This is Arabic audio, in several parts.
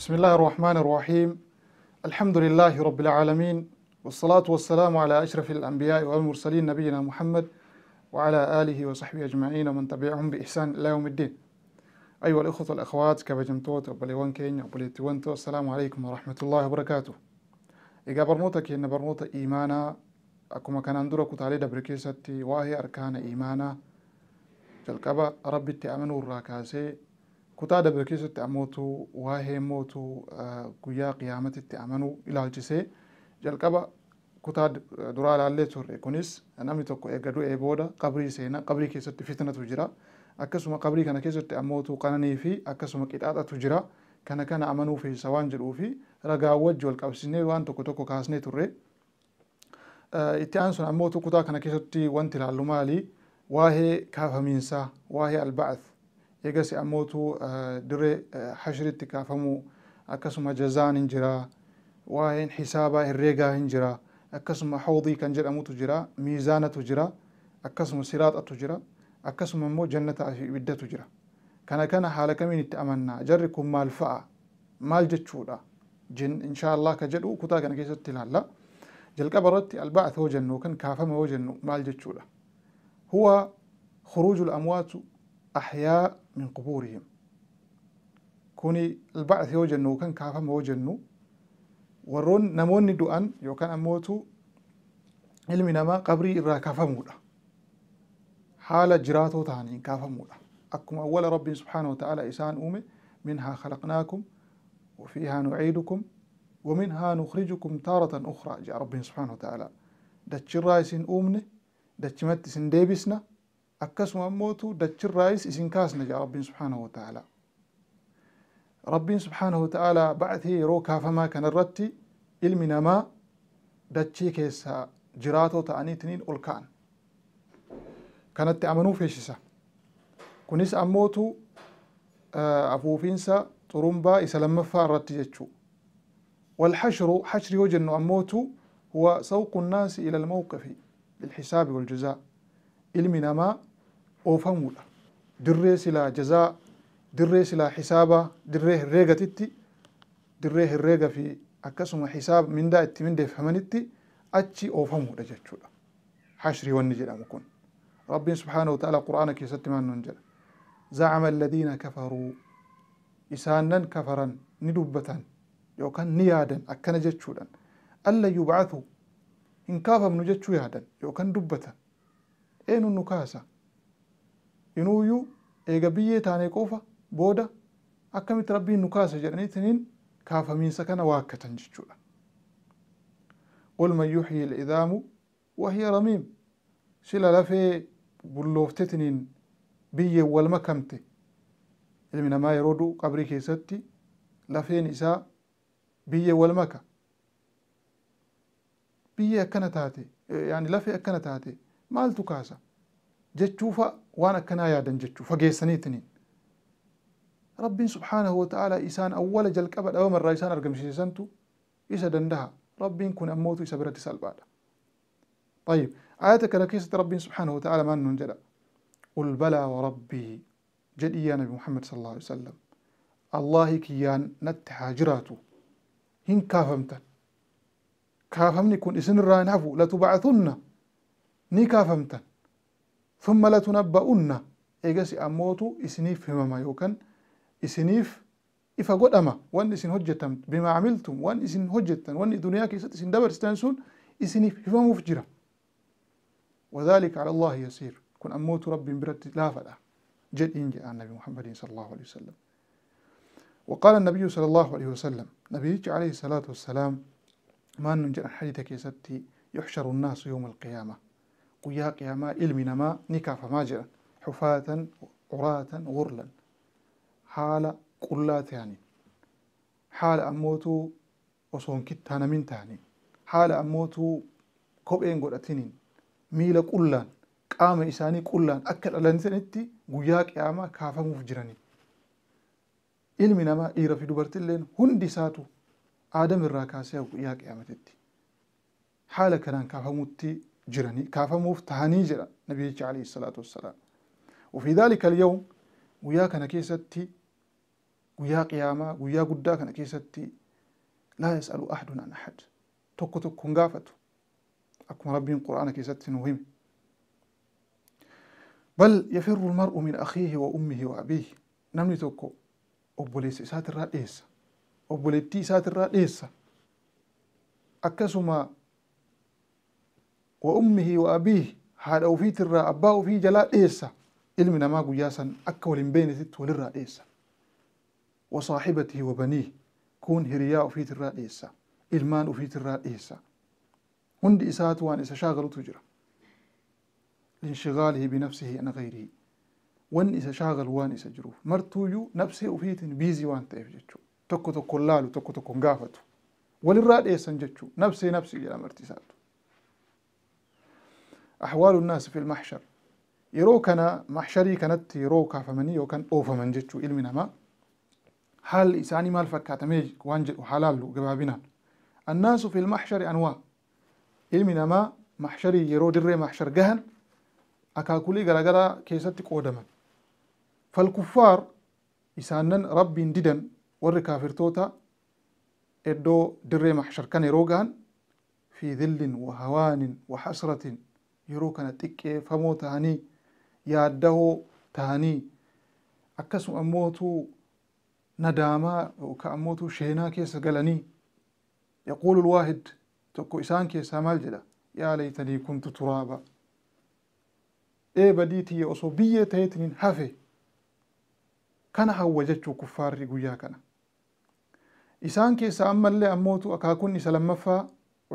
بسم الله الرحمن الرحيم الحمد لله رب العالمين والصلاة والسلام على أشرف الأنبياء والمرسلين نبينا محمد وعلى آله وصحبه أجمعين ومن تبعهم بإحسان إلى يوم الدين أيها الأخوة والأخوات كبجمتوت وبليوان كين وبليتوانتو السلام عليكم ورحمة الله وبركاته إيقا برنوتا كين برنوتا إيمانا أكما كان أندورا كتالي دبركيستي وهي أركان إيمانا jalqaba ربي amanuu irraa كتا دبر كيسو تعموتو واهي موتو آه، قويا قيامت تعمنو إلا الجسي جل كبا كتا آه، درال اللي تور إكونيس نامي توكو إغادو إبودا قبري سينا قبري كيسو تفتنة تجرا أكسوما قبري كان كيسو تعموتو قناني في أكسوما كتاة تجرا كان كان عمنو في سوان جلو في رقا وجو الكابسيني وان توكو توكو كاسني تور آه، إتيانسون أموتو كتا كان كيسو تي وان تلالو مالي واهي كافة منسا واهي البعث eegas ammoo diree hashiritti kaafamu akkasuma jazaan hin jira waa'een hisaabaa herreegaa hin jira akkasuma hawdii kan jedhamutu jira miizaanatu jira akkasuma siraaxatu jira akkasuma immoo jannataa fi ibiddatu jira kana kana haala kamiin itti amannaa jarri kun maal fa'a maal jechuudha insha Allah ka jedhu kutaa kana keessatti ilaalla jalqaba irratti alba'ath hoo jennu yookaan kaafama hoo jennu maal jechuudha huwa خروج الأموات أحياء من قبورهم كوني البعث يوجنو كان كافا موجنو ورون نمون ندوان يو كان أموتو علمنا ما قبري إرا كافا مودا حال جراتو تاني كافا مولا أكم أول رب سبحانه وتعالى إسان أومي منها خلقناكم وفيها نعيدكم ومنها نخرجكم تارة أخرى جاء رب سبحانه وتعالى دتش الرايس أومني دتش متس ديبسنا أكسوا موتوا دتش الرئيس إسين كاسنا جاء ربي سبحانه وتعالى ربي سبحانه وتعالى بعثي روكا فما كان الرتي إلمنا ما دتشي كيسا جراتو تاني تنين ألكان كانت تأمنو في شسا كونيس أموتو أفو آه، فينسا ترومبا إسلام مفا الرتي جتشو والحشر حشر يوجن أموتو هو سوق الناس إلى الموقف للحساب والجزاء إلمنا ما oofamuudha dirree silaa jazaa dirree silaa hisaabaa dirree herreegatitti dirree herreega fi akkasuma hisaab mindaa itti mindeeffamanitti achi oofamuudha jechuudha hashrii wanni jedhamu kun rabbiin subhaanahu ta'ala qura'aana keessatti maan nun jedha zacama alladiina kafaruu isaannan kafaran ni dubbatan yookaan ni yaadan akkana jechuudhan alla yubcathu hin kaafamnu jechuu yaadan yookaan dubbatan eenyu nu kaasa inuuyyuu eega biyyee taanee qofa booda akkamitti rabbiin nu kaase jedhanii itiniin kaafamiinsa kana waakkatan jechuudha. Walman yuxyii al-idaamu wahiya ramiim sila lafee bullooftetiniin biyyeen wal makamte ilmi namaa yeroo qabri qabrii keessatti lafeen isaa biyyee wal maka. Biyyee akkana taate, lafee akkana taate maaltu kaasa? جتشوفا وانا كنا يا دن جتشوفا جي سنيتني رب سبحانه وتعالى إسان أول جل كبد أو مرة إسان أرقم شي سنتو إسا دندها رب كن أموتو إسا برد سالبالا طيب آياتك ركيسة رب سبحانه وتعالى ما ننجل قل بلى وربي جدي يا نبي محمد صلى الله عليه وسلم الله كيان نتحاجراتو هن كافمتا كافمني كون إسن الرائن عفو لتبعثن ني كافمتن ثم لا تنبؤن إيجاسي أموتو إسنيف همما يوكن إسنيف إفا قد أما وان إسن هجتم بما عملتم وان إسن هجتم وان دنيا كيسات إسن دبر ستنسون إسنيف همما مفجرة وذلك على الله يسير كن أموت رب برد لا فلا جد إن عن نبي محمد صلى الله عليه وسلم وقال النبي صلى الله عليه وسلم نبي عليه الصلاة والسلام ما ننجر حديثك يستي يحشر الناس يوم القيامة قياقها ما علمنا ما نكافة ما جرا حفاة عراة غرلا حال قلا تاني حال أموتو وصون كتانا من تاني حال أموتو كوبين قرأتنين ميلا قلان qaama isaanii qullaan akka dhalansanitti guyyaa qiyaamaa kaafamuuf jirani. Ilmi namaa dhiira fi dubartilleen hundi isaatu Aadam irraa kaasee guyyaa qiyaamatitti haala kanaan kaafamutti جراني kaafamuuf tahanii جرا نبي عليه الصلاة والسلام وفي ذلك اليوم وياك أنا كيستي ويا قيامة ويا قداك أنا كيستي لا يسأل أحد عن أحد توكو توكو نقافته أكما ربي القرآن كيستي نوهم بل يفر المرء من أخيه وأمه وأبيه نمني توكو أبوليس إسات الرئيس أبوليتي إسات الرئيس أكسما وأمه وأبيه هذا وفي ترى أباه وفي جلاء إيسا علمنا ما قياسا أكول بين ست ولرا إيسا وصاحبته وبنيه كون هرياء في ترى إيسا إلمان في ترى إيسا هند إسات وان إسا شاغل تجرى لانشغاله بنفسه عن غيره وان إسا شاغل وان إسا جروف مرتوجو نفسه وفيت بيزي وان تيف جتشو تكو تكو لالو تكو تكو نقافتو وللرا إيسا جتشو نفسه نفسه جلا مرتساتو أحوال الناس في المحشر يروكنا محشري كانت يروكا فمني وكان أوفا من جتشو إلمنا ما حال إساني مال فكات ميج وانجل وحلال وقبابنا الناس في المحشر أنواع إلمنا ما محشري يرو دري محشر جهن أكاكولي غرا غرا كيساتك أودما فالكفار إسانن ربي ديدن والركافر توتا إدو دري محشر كان يروغان في ذل وهوان وحسرة yeroo kana xiqqeeffamoo ta'anii yaaddahoo ta'anii akkasuma ammootu nadaamaa yookaan ammootu sheenaa keessa galanii yaquulu waahid tokko isaan keessaa maal jedha yaa laytanii kuntu turaaba ee badiitiyya osoo biyyee ta'eetiniin hafe kana hawwa jechuu kuffaarri guyyaa kana isaan keessaa ammallee ammootu akaakun isa lammaffaa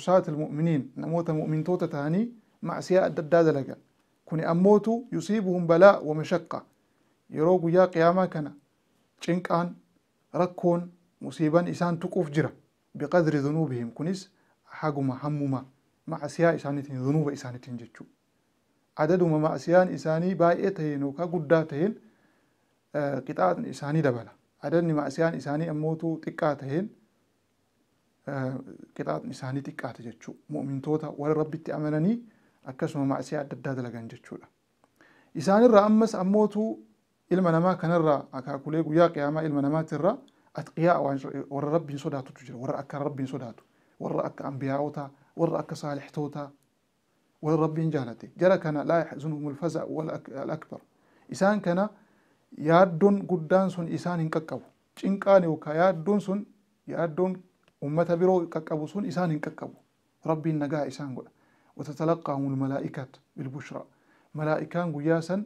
usaat almu'miniin namoota mu'mintoota ta'anii معسيا الدداد لقل كوني أموتو يصيبهم بلاء ومشقة يروق يا قياما كان أن ركون مصيبا إسان تقوف جرا بقدر ذنوبهم كنس حقما حمما معسيا إسانتين ذنوب إسانتين جتشو عددهما معسيان إساني بايئة تهين وكا قدا آه، قطاع إساني دبلا عددني معسيان إساني أموتو تقا تهين آه قطاع إساني تقا تجتشو مؤمن توتا ولا ربي akkasuma maasii adda addaa dalagan jechuudha. Isaanirraa ammas ammootu ilma namaa kanarraa akaakulee guyyaa qiyaamaa ilma namaatirraa atqiyaa warra rabbiin sodaatutu jira warra akka rabbiin sodaatu warra akka ambiyaa'otaa warra akka saalixtootaa warra rabbiin jaalate jara kana laa yaxzunhum wal akbar isaan kana yaaddoon guddaan sun isaan hin qaqqabu cinqaan yookaan yaaddoon sun yaaddoon ummata biroo qaqqabu sun isaan hin qaqqabu rabbiin nagaa isaan godha وتتلقاهم الملائكة بالبشرى ملائكان قياسا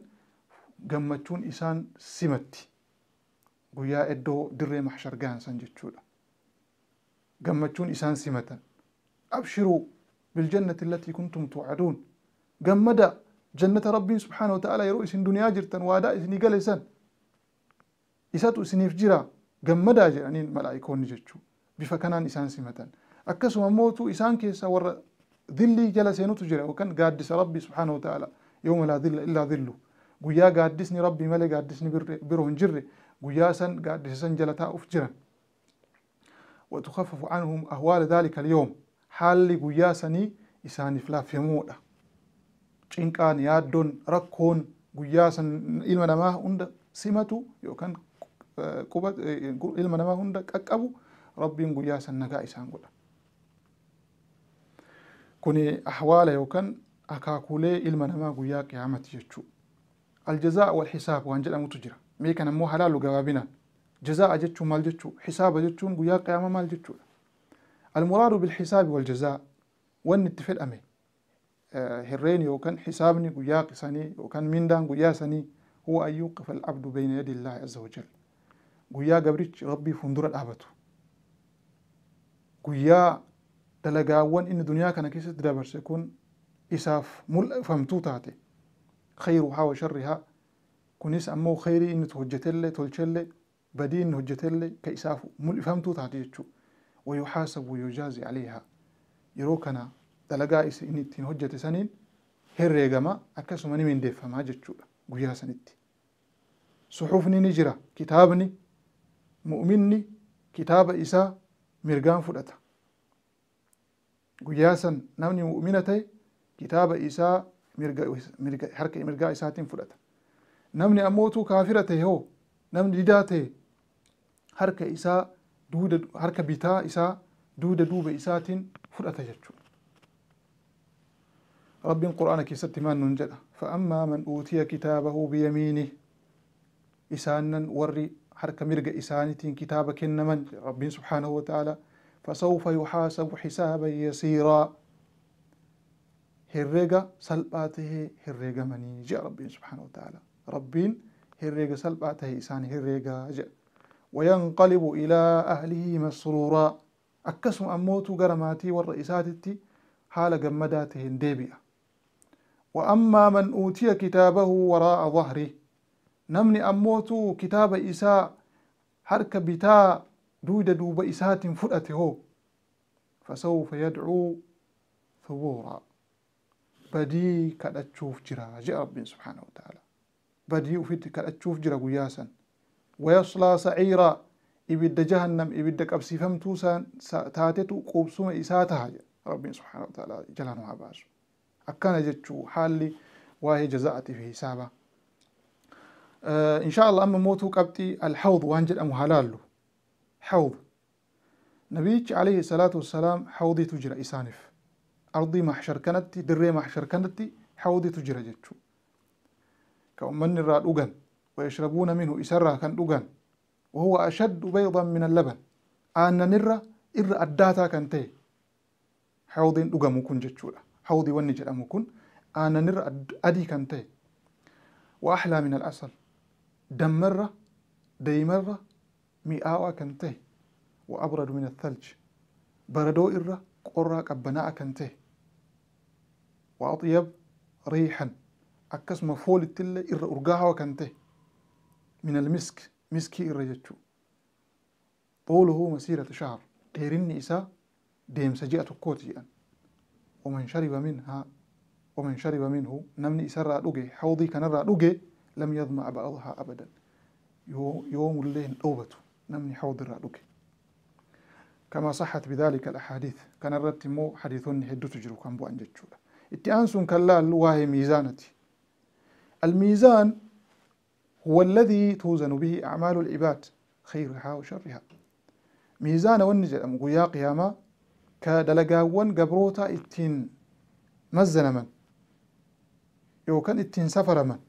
قمتشون إسان سمتي قيا إدو در محشر قانسا جتشولا قمتشون إسان سمتا أبشروا بالجنة التي كنتم توعدون قمدا جنة ربي سبحانه وتعالى يرو إسن دنيا جرتا وادا إسن قلسا إساتو إسنيف جرا قمدا جرانين ملائكون جتشو بفكنان إسان سمتا أكسوا موتوا إسان كيسا ورّا dhillii jala seenutu jira yookaan gaaddisa rabbii subhaanahu ta'ala yooma laa dhilla illaa dhillu guyyaa gaaddisni rabbii malee gaaddisni biroo hin jirre guyyaa san gaaddisa san jala taa'uuf jiran وتخفف عنهم أهوال ذلك اليوم حال قياسني إساني فلا في مودا ጭንቃን yaaddoon rakkoon guyyaa san ilma namaa hunda simatu yookaan ilma namaa hunda qaqqabu rabbiin guyyaa san nagaa isaan godha kuni ahwaala yookaan akaakuulee ilma namaa guyyaa qiyaamatti jechuudha. Aljazaa wal hisaab waan jedhamutu jira. Mee kan ammoo halaalu gabaabinaan. Jazaa'a jechuun maal jechuudha? Hisaaba jechuun guyyaa qiyaamaa maal jechuudha? Almuraadu bilhisaabi wal jazaa wanni itti fedhame hirreen yookaan hisaabni guyyaa qisanii yookaan mindaan guyyaa sanii huwa an yuuqifa alabdu bayna yadi illaahi azza wajal. Guyyaa gabrichi rabbii fuuldura dhaabatu. Guyyaa دلقاوان إن دنيا كان كيسة دابر سيكون إساف مل فهمتو تاتي خيرها وشرها كونيس أمو خيري إن تهجتلي تولشلي بدين هجتلي كإساف مل فهمتو تاتي جتشو ويحاسب ويجازي عليها يروكنا دلقا إسا إن تين هجت سنين هر ريقما أكاسو ماني من ديفا ما جتشو قيا سنتي صحفني نجرة كتابني مؤمني كتاب إسا مرقان فلتا guyyaasan namni mu'mina ta'e kitaaba isaa harka mirgaa isaatiin fudhata namni ammoo utuu kaafira ta'e hoo namni didaa ta'e harka isaa duuda harka bitaa isaa duuda duuba isaatiin fudhata jechuudha ربين قرآن كي ستمان ننجد فأما من أوتي كتابه بيمينه إسانا وري حركة مرقة إسانتين كتابة كنمن ربين wa ta'ala. فسوف يحاسب حسابا يسيرا هرقة سلباته هرقة مني جاء ربي سبحانه وتعالى ربين هرقة سلباته إسان هرقة جاء وينقلب إلى أهله مسرورا أكسم أموت قرماتي والرئيساتي حال قمداته ديبئة وأما من أوتي كتابه وراء ظهره نمني أموت كتاب إساء حركة بتاء دويدا دوبا إسات فؤته هو فسوف يدعو ثبورا بدي كدا تشوف جرا جاء ربي سبحانه وتعالى بدي وفيت كدا تشوف جرا قياسا ويصلى سعيرا إبدا جهنم إبدا كبسي فمتوسا تاتتو قوبسوم إساتها ربي سبحانه وتعالى جلاله عباس أكان جتشو حالي وهي جزاءتي في حسابه آه إن شاء الله أما موتو قبتي الحوض وانجل أمو هلال حوض نبيك عليه الصلاة والسلام حوضي تجرى إسانف أرضي محشر كانت دري محشر كانت حوضي تجرى جتشو كأمن الراد أغن ويشربون منه إسرة كان أغن وهو أشد بيضا من اللبن أن نرى إر أداتا كانت حوضي أغن مكون جتشو حوضي ونجر أمكون أن نرى أدي كانت وأحلى من دمر دمرة مره mi'aawaa kan ta'e wa'abradu min athalj baradoo irra qorraa qabbanaa'aa kan ta'e waaxiyab riixan akkasuma foolittillee irra urgaawaa kan ta'e min almisk miskii irra jechuu طوله مسيرة شهر ديرن إساء ديم سجئة كوت جئن ومن شرب منها ومن شرب منه نمن إسرى أدوغي حوضي كنرى أدوغي لم يظمأ بعضها أبدا يوم الليل أوبته نمني حوض رألوك كما صحت بذلك الأحاديث كان الرتمو حديثون هدو تجرو كان بو أنجتشولا اتئانسون كلا الواهي ميزانتي الميزان هو الذي توزن به أعمال العباد خيرها وشرها ميزان والنجد أم قيا قياما كدلقاوان قبروتا اتين مزن من يو كان اتين سفر من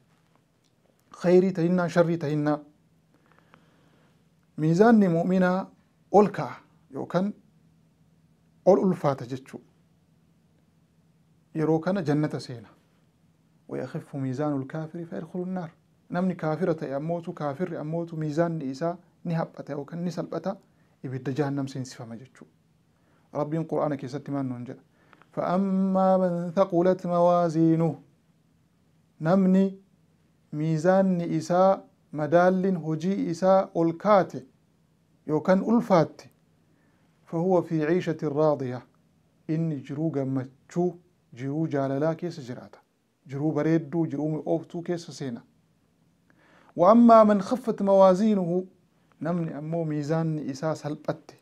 خيري تهنا شري تهنا ميزان المؤمنة أولكا يوكن أول ألفات جتشو يروكنا جنة سينا ويخف ميزان الكافر فيدخل النار نمني كافرة يموت كافر يموت ميزان نيسا نهبتا يوكن نسلبتا يبدا جهنم سين سفما جتشو ربي القرآن كي ستمان فأما من ثقلت موازينه نمني ميزان نيسا madaalliin hojii isaa ol kaate yookaan ulfaatte fahuwa fi ciishatin raadiya inni jiruu gammachuu jiruu jaalalaa keessa jiraata jiruu bareedduu jiruu mi'ooftuu keessa seena wa ammaa man khaffat mawaaziinuhu namni ammoo miizaanni isaa salphatte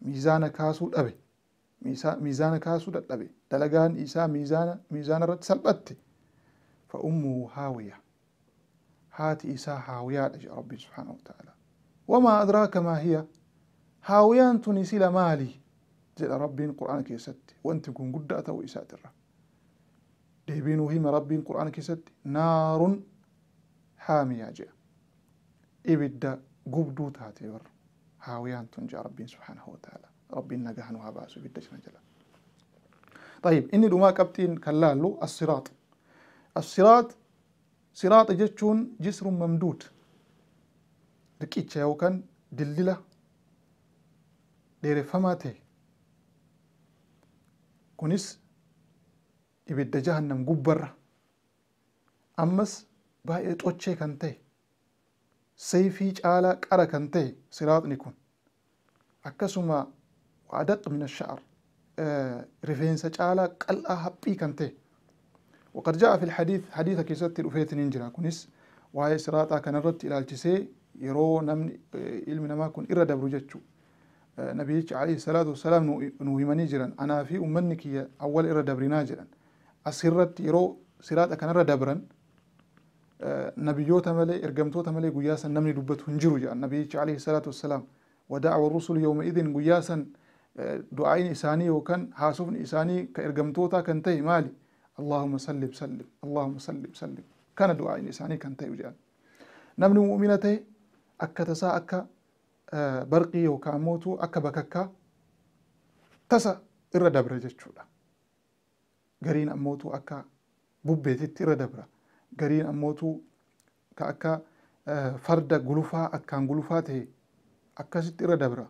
miizaana kaasuu dhabe miizaana kaasuu dadhabe dalagaan isaa miizaana irratti salphatte fa ummuhu haawiya هات إساء هاويان أجي ربي سبحانه وتعالى وما أدراك ما هي هاويان تنسي مالي جل ربي القرآن كيست وأنت كن قد أتو إساء ترى ديبين وهم ربي القرآن كيست نار حامية جاء إبدا قبدو تاتي ور هاويان تنجى ربي سبحانه وتعالى ربي نجحن وهباس إبدا جلا طيب إني دوما كبتين كلالو الصراط الصراط Siraaxa jechuun jisruun mamduud riqicha yookaan dildila dheereffamaa ta'e kunis ibidda jahannam gubbarra ammas baay'ee xochee kan ta'e sayfii caalaa qara kan ta'e siraaxni kun akkasuma waadaq min sha'ar eh, rifeensa caalaa qal'aa haphii kan ta'e وقد جاء في الحديث حديث كيسات الوفيت نينجرا كنس وهي سراطا كان الرد إلى التسي يرو نمن علم إيه، نما كون إرى دبرجتشو آه، نبيج عليه الصلاة والسلام نوهمني جرا أنا في أمنك هي أول إرى دبرنا جرا أسرت يرو سراطا كان إرى آه، نبي نبيوتا ملي إرقمتوتا ملي قياسا نمني دبت هنجرو جرا نبيج عليه الصلاة والسلام ودعوى الرسل يومئذ قياسا آه، دعائين إساني وكان حاسوف إساني كإرقمتوتا كنتي مالي اللهم سلم سلم اللهم سلم سلم كان دعاء isaanii كان ta'u jedhan namni mu'mina تسا akka برقي akka barqii yookaan mootu akka bakakkaa tasa irra dabra jechuudha gariin ammootu برا bubbeetitti irra dabra gariin ammootu ka akka farda gulufaa akkaan gulufaa برا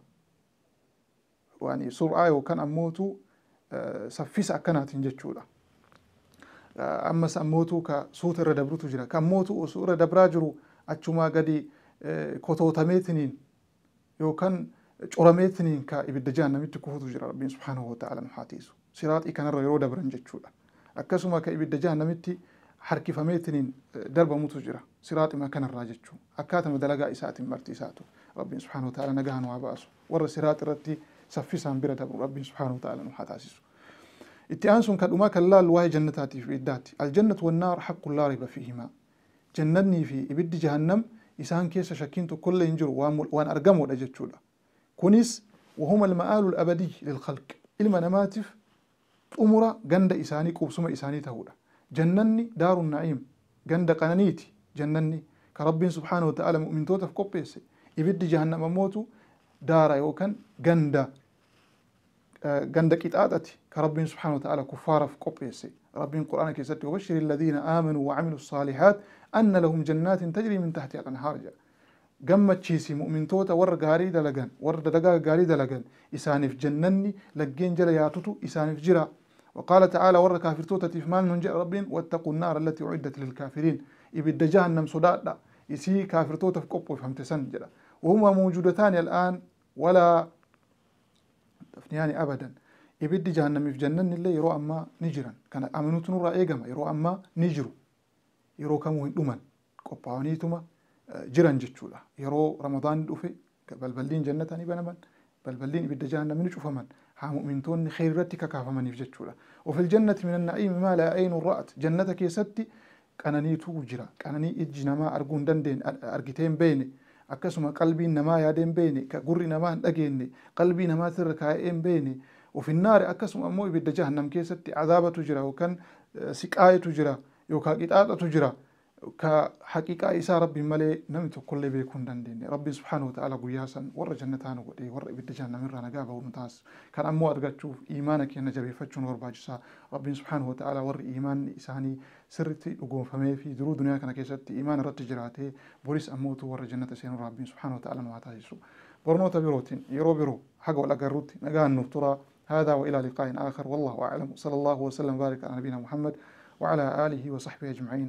واني irra وكان waan سفيس yookaan ammootu saffisa ammas ammootuu ka suuta irra dabrutu jira kan mootu osoo irra dabraa jiru achumaa gadi kotootameetiniin yookaan corameetiniin ka ibidda jaannamitti kufutu jira rabbiin subhaanahu wa ta'ala nu haatiisu siraaxii kanarra yeroo dabran jechuudha akkasuma ka ibidda jaannamitti harkifameetiniin darbamutu jira siraaxima kanarraa jechuu akkaatuma dalagaa isaatiin marti isaatu rabbiin subhaanahu wa ta'ala nagahaan waa baasu warra siraax irratti saffisaan bira dabru rabbiin subhaanahu wa ta'ala nu haa taasisu اتيانسون كدوما كلا الواي جنتاتي في الدات الجنة والنار حق لا ريب فيهما جنني في إبد جهنم إسان كيس شكينتو كل إنجر وان أرقمو لجتشولا كونيس وهما المآل الأبدي للخلق إلما نماتف أمورا جند إساني قبسما إساني تهولا جنني دار النعيم جند قنانيتي جنني كرب سبحانه وتعالى مؤمن توتف كوبيسي إبد جهنم موتو دار يوكن جندا عندك إتعادتي كربين سبحانه وتعالى كفار في كوبيسي ربين القرآن كي وبشر الذين آمنوا وعملوا الصالحات أن لهم جنات تجري من تحت الأنهار جاء قمة شيسي مؤمن توت ور غاري دلقان ور دقا غاري دلقان إساني في جنني لقين جلا ياتوتو إساني في جرا وقال تعالى ور كافر توتا تفمان من جاء ربين واتقوا النار التي أعدت للكافرين إبدا جهنم صداد إسي كافر توت في كوب وفهمت سن جلا وهما موجودتان الآن ولا أفنياني يعني أبدا يبدي جهنم في جنة اللي يرو أما نجرا كان أمنوتن را إيجما يرو أما نجرو يرو كمو هندومن قبعونيتما جران جتشولا يرو رمضان دوفي بلبلين جنة تاني بنمن بلبلين يبدي جهنم نشوفا من ها مؤمنتون خير رتك كافا من يفجتشولا وفي الجنة من النعيم ما لا عين رأت جنتك يستي كانني توجرا كانني إجنما أرقون دندين أرقتين بيني akkasuma qalbiin namaa yaadee hin beekne ka gurri namaa hin dhageenye qalbii namaatirra kaa'ee hin beekne ofinnaare akkasuma ammoo ibidda jahannam keessatti azaabatu jira yookaan siqaayetu jira yookaan qixaaxatu jira. كحقيقة إسا ربي ملي نمتو كل بيكون دنديني ربي سبحانه وتعالى قياسا ور جنة تانو قدي ور إبت جنة مرة نقابه ومتاس كان أمو أدقى تشوف إيمانك ينجا بيفتشون ور باجسا ربي سبحانه وتعالى ور إيمان إساني سرتي وقوم فمي في درو دنيا كان كيسات إيمان رت جراتي بوريس أموتو ور جنة سين ربي سبحانه وتعالى نواتا يسو برنوتا بيروتين يرو بيرو حقا ولقروتي نقان نفترى هذا وإلى لقاء آخر والله أعلم صلى الله وسلم بارك على نبينا محمد وعلى آله وصحبه أجمعين